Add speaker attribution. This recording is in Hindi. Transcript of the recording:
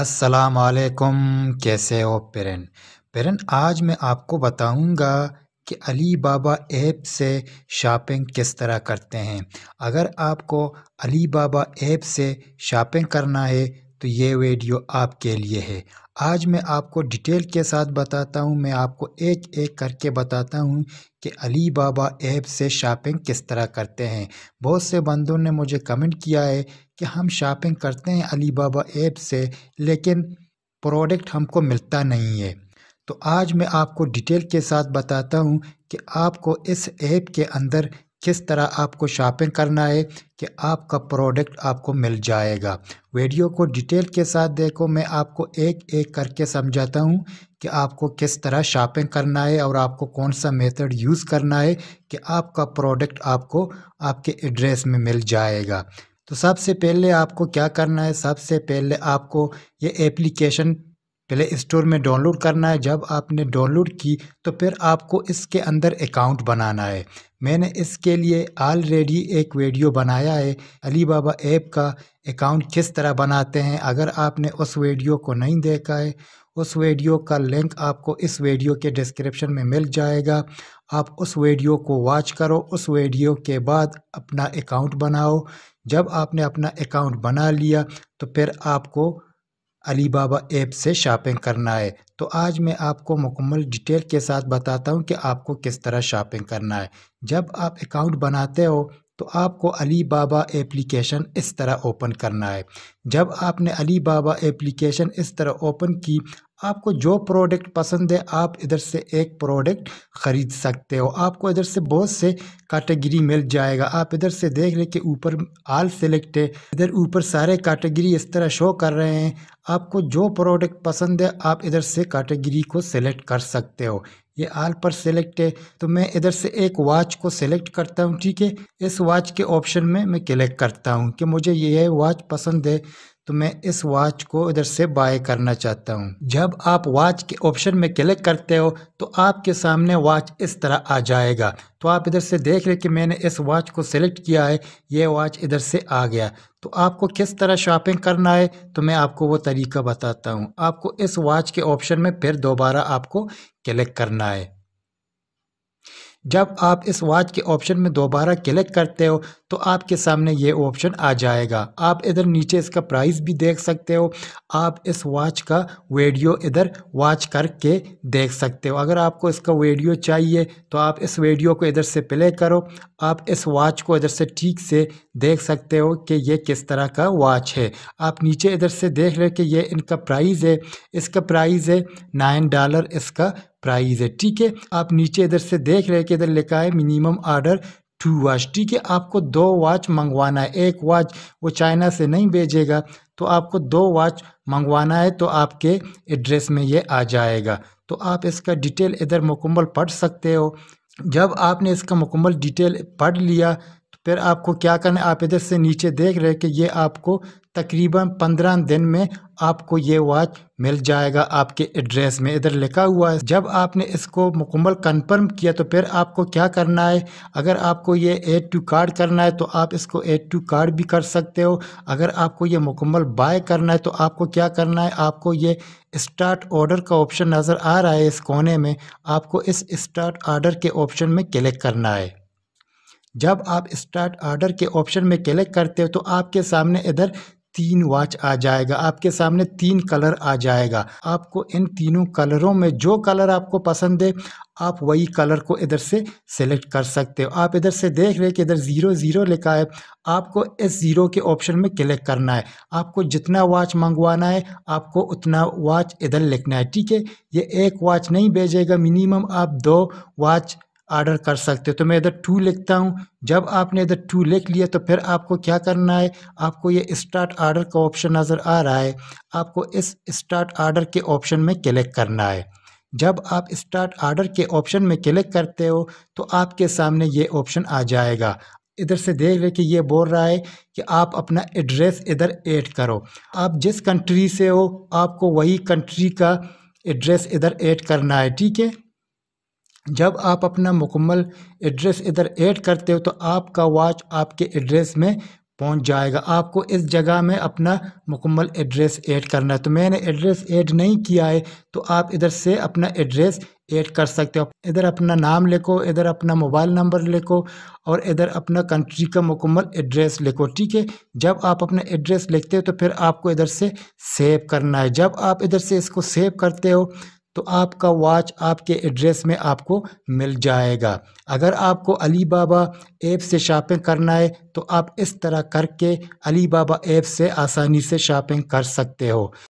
Speaker 1: अस्सलाम वालेकुम कैसे हो पेरेंट पेरेंट आज मैं आपको बताऊंगा कि अली बाबा ऐप से शॉपिंग किस तरह करते हैं अगर आपको अली बाबा ऐप से शॉपिंग करना है तो ये वीडियो आपके लिए है आज मैं आपको डिटेल के साथ बताता हूँ मैं आपको एक एक करके बताता हूँ कि अली बाबा ऐप से शॉपिंग किस तरह करते हैं बहुत से बंदों ने मुझे कमेंट किया है कि हम शॉपिंग करते हैं अली बाबा ऐप से लेकिन प्रोडक्ट हमको मिलता नहीं है तो आज मैं आपको डिटेल के साथ बताता हूँ कि आपको इस ऐप के अंदर किस तरह आपको शॉपिंग करना है कि आपका प्रोडक्ट आपको मिल जाएगा वीडियो को डिटेल के साथ देखो मैं आपको एक एक करके समझाता हूँ कि आपको किस तरह शॉपिंग करना है और आपको कौन सा मेथड यूज़ करना है कि आपका प्रोडक्ट आपको आपके एड्रेस में मिल जाएगा तो सबसे पहले आपको क्या करना है सबसे पहले आपको ये एप्लीकेशन प्ले स्टोर में डाउनलोड करना है जब आपने डाउनलोड की तो फिर आपको इसके अंदर अकाउंट बनाना है मैंने इसके लिए ऑलरेडी एक वीडियो बनाया है अली बाबा ऐप का अकाउंट किस तरह बनाते हैं अगर आपने उस वीडियो को नहीं देखा है उस वीडियो का लिंक आपको इस वीडियो के डिस्क्रिप्शन में मिल जाएगा आप उस वीडियो को वॉच करो उस वीडियो के बाद अपना अकाउंट बनाओ जब आपने अपना अकाउंट बना लिया तो फिर आपको अली बाबा ऐप से शॉपिंग करना है तो आज मैं आपको मुकम्मल डिटेल के साथ बताता हूँ कि आपको किस तरह शॉपिंग करना है जब आप अकाउंट बनाते हो तो आपको अली बाबा एप्लीकेशन इस तरह ओपन करना है जब आपने अली बाबा एप्लीकेशन इस तरह ओपन की आपको जो प्रोडक्ट पसंद है आप इधर से एक प्रोडक्ट ख़रीद सकते हो आपको इधर से बहुत से कैटेगरी मिल जाएगा आप इधर से देख लें कि ऊपर आल सेलेक्ट है इधर ऊपर सारे कैटेगरी इस तरह शो कर रहे हैं आपको जो प्रोडक्ट पसंद है आप इधर से कैटेगरी को सेलेक्ट कर सकते हो ये आल पर सेलेक्ट है तो मैं इधर से एक वॉच को सेलेक्ट करता हूँ ठीक है इस वॉच के ऑप्शन में मैं क्लिक करता हूँ कि मुझे ये वॉच पसंद है तो मैं इस वॉच को इधर से बाय करना चाहता हूँ जब आप वॉच के ऑप्शन में क्लिक करते हो तो आपके सामने वॉच इस तरह आ जाएगा तो आप इधर से देख रहे कि मैंने इस वॉच को सिलेक्ट किया है ये वॉच इधर से आ गया तो आपको किस तरह शॉपिंग करना है तो मैं आपको वो तरीका बताता हूँ आपको इस वॉच के ऑप्शन में फिर दोबारा आपको क्लिक करना है जब आप इस वॉच के ऑप्शन में दोबारा क्लिक करते हो तो आपके सामने ये ऑप्शन आ जाएगा आप इधर नीचे इसका प्राइस भी देख सकते हो आप इस वॉच का वीडियो इधर वॉच करके देख सकते हो अगर आपको इसका वीडियो चाहिए तो आप इस वीडियो को इधर से प्ले करो आप इस वॉच को इधर से ठीक से देख सकते हो कि ये किस तरह का वॉच है आप नीचे इधर से देख रहे हो कि ये इनका प्राइज़ है इसका प्राइज़ है नाइन डॉलर इसका प्राइस है ठीक है आप नीचे इधर से देख रहे कि इधर लिखा है मिनिमम आर्डर टू वॉच ठीक है आपको दो वॉच मंगवाना है एक वॉच वो चाइना से नहीं भेजेगा तो आपको दो वॉच मंगवाना है तो आपके एड्रेस में ये आ जाएगा तो आप इसका डिटेल इधर मुकम्मल पढ़ सकते हो जब आपने इसका मुकम्मल डिटेल पढ़ लिया फिर आपको क्या करना है आप इधर से नीचे देख रहे हैं कि ये आपको तकरीबन पंद्रह दिन में आपको ये वॉच मिल जाएगा आपके एड्रेस में इधर लिखा हुआ है जब आपने इसको मुकम्मल कंफर्म किया तो फिर आपको क्या करना है अगर आपको ये एड टू कार्ड करना है तो आप इसको एड टू कार्ड भी कर सकते हो अगर आपको ये मुकम्मल बाय करना है तो आपको क्या करना है आपको ये स्टार्ट ऑर्डर का ऑप्शन नज़र आ रहा है इस कोने में आपको इस स्टार्ट ऑर्डर के ऑप्शन में क्लिक करना है जब आप स्टार्ट आर्डर के ऑप्शन में क्लिक करते हो तो आपके सामने इधर तीन वॉच आ जाएगा आपके सामने तीन कलर आ जाएगा आपको इन तीनों कलरों में जो कलर आपको पसंद है आप वही कलर को इधर से सेलेक्ट कर सकते हो आप इधर से देख रहे हैं कि इधर ज़ीरो ज़ीरो लिखा है आपको इस ज़ीरो के ऑप्शन में क्लिक करना है आपको जितना वॉच मंगवाना है आपको उतना वॉच इधर लिखना है ठीक है ये एक वॉच नहीं भेजेगा मिनिमम आप दो वॉच ऑर्डर कर सकते हो तो मैं इधर टू लिखता हूँ जब आपने इधर टू लिख लिया तो फिर आपको क्या करना है आपको ये स्टार्ट ऑर्डर का ऑप्शन नज़र आ रहा है आपको इस स्टार्ट ऑर्डर के ऑप्शन में क्लिक करना है जब आप स्टार्ट ऑर्डर के ऑप्शन में क्लिक करते हो तो आपके सामने ये ऑप्शन आ जाएगा इधर से देख रहे कि ये बोल रहा है कि आप अपना एड्रेस इधर ऐड करो आप जिस कंट्री से हो आपको वही कंट्री का एड्रेस इधर ऐड करना है ठीक है जब आप अपना मुकम्मल एड्रेस इधर ऐड करते हो तो आपका वॉच आपके एड्रेस में पहुंच जाएगा आपको इस जगह में अपना मुकम्मल एड्रेस ऐड करना है तो मैंने एड्रेस ऐड नहीं किया है तो आप इधर से अपना एड्रेस ऐड कर सकते हो इधर अपना नाम लिखो इधर अपना मोबाइल नंबर लिखो और इधर अपना कंट्री का मुकम्मल एड्रेस लिखो ठीक है जब आप अपना एड्रेस लिखते हो तो फिर आपको इधर से सेव करना है जब आप इधर से इसको सेव करते हो तो आपका वॉच आपके एड्रेस में आपको मिल जाएगा अगर आपको अली बाबा ऐप से शॉपिंग करना है तो आप इस तरह करके अली बाबा ऐप से आसानी से शॉपिंग कर सकते हो